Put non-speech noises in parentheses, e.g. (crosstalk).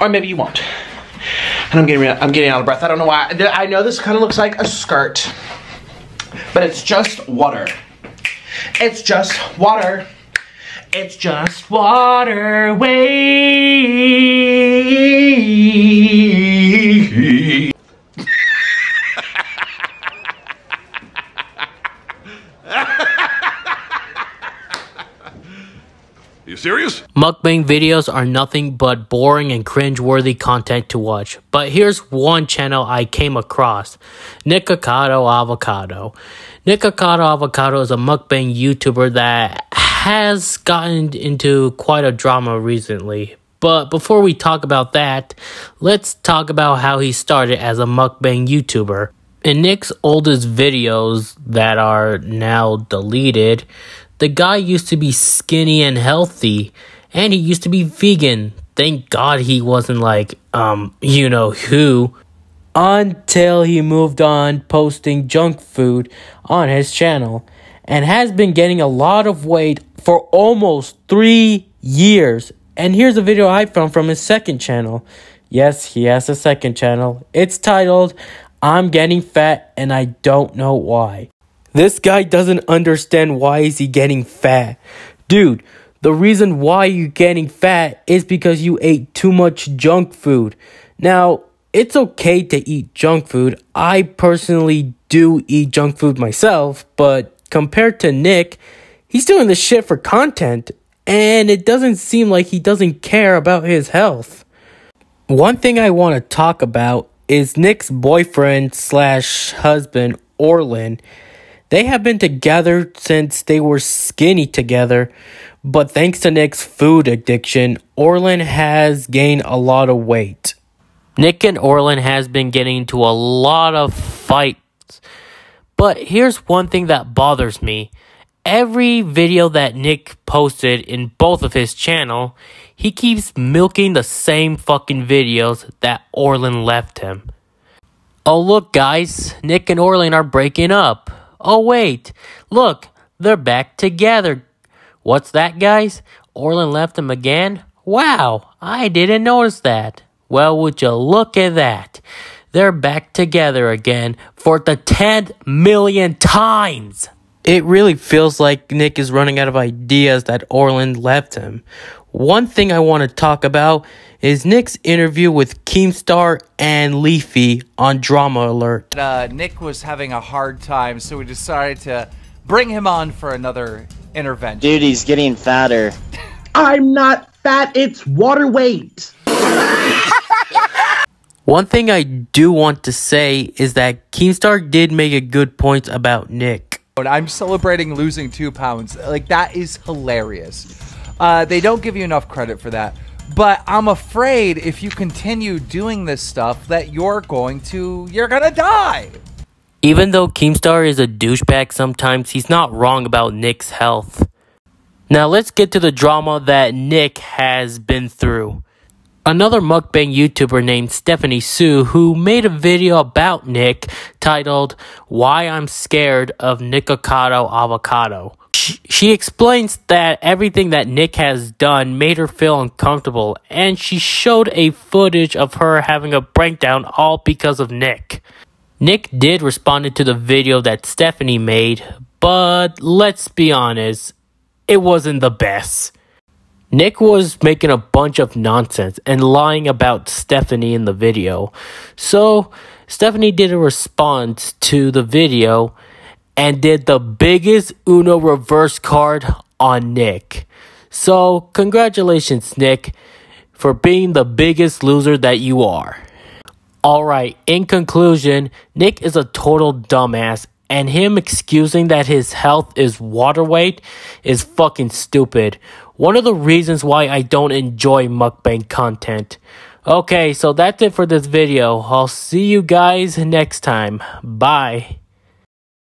Or maybe you won't. And I'm getting, I'm getting out of breath. I don't know why. I know this kind of looks like a skirt, but it's just water. It's just water. It's just water. Wait. you serious? Mukbang videos are nothing but boring and cringe-worthy content to watch, but here's one channel I came across, Nikocado Avocado. Nikocado Avocado is a mukbang YouTuber that has gotten into quite a drama recently. But before we talk about that, let's talk about how he started as a mukbang YouTuber. In Nick's oldest videos that are now deleted, the guy used to be skinny and healthy, and he used to be vegan. Thank God he wasn't like, um, you know who. Until he moved on posting junk food on his channel and has been getting a lot of weight for almost three years. And here's a video I found from his second channel. Yes, he has a second channel. It's titled, I'm Getting Fat and I Don't Know Why. This guy doesn't understand why is he getting fat. Dude, the reason why you're getting fat is because you ate too much junk food. Now, it's okay to eat junk food. I personally do eat junk food myself, but compared to Nick, he's doing this shit for content, and it doesn't seem like he doesn't care about his health. One thing I want to talk about is Nick's boyfriend slash husband, Orlin. They have been together since they were skinny together, but thanks to Nick's food addiction, Orlin has gained a lot of weight. Nick and Orlin has been getting into a lot of fights. But here's one thing that bothers me. Every video that Nick posted in both of his channel, he keeps milking the same fucking videos that Orlin left him. Oh look guys, Nick and Orlin are breaking up. Oh, wait, look, they're back together. What's that, guys? Orlin left them again? Wow, I didn't notice that. Well, would you look at that? They're back together again for the 10 million times. It really feels like Nick is running out of ideas that Orland left him. One thing I want to talk about is Nick's interview with Keemstar and Leafy on Drama Alert. Uh, Nick was having a hard time, so we decided to bring him on for another intervention. Dude, he's getting fatter. (laughs) I'm not fat, it's water weight. (laughs) One thing I do want to say is that Keemstar did make a good point about Nick. I'm celebrating losing two pounds. Like, that is hilarious. Uh, they don't give you enough credit for that. But I'm afraid if you continue doing this stuff that you're going to, you're going to die. Even though Keemstar is a douchebag sometimes, he's not wrong about Nick's health. Now let's get to the drama that Nick has been through another mukbang YouTuber named Stephanie Sue who made a video about Nick titled Why I'm Scared of Nikocado Avocado. She explains that everything that Nick has done made her feel uncomfortable, and she showed a footage of her having a breakdown all because of Nick. Nick did respond to the video that Stephanie made, but let's be honest, it wasn't the best. Nick was making a bunch of nonsense and lying about Stephanie in the video. So, Stephanie did a response to the video and did the biggest Uno reverse card on Nick. So, congratulations, Nick, for being the biggest loser that you are. Alright, in conclusion, Nick is a total dumbass and him excusing that his health is water weight is fucking stupid. One of the reasons why I don't enjoy mukbang content. Okay, so that's it for this video. I'll see you guys next time. Bye.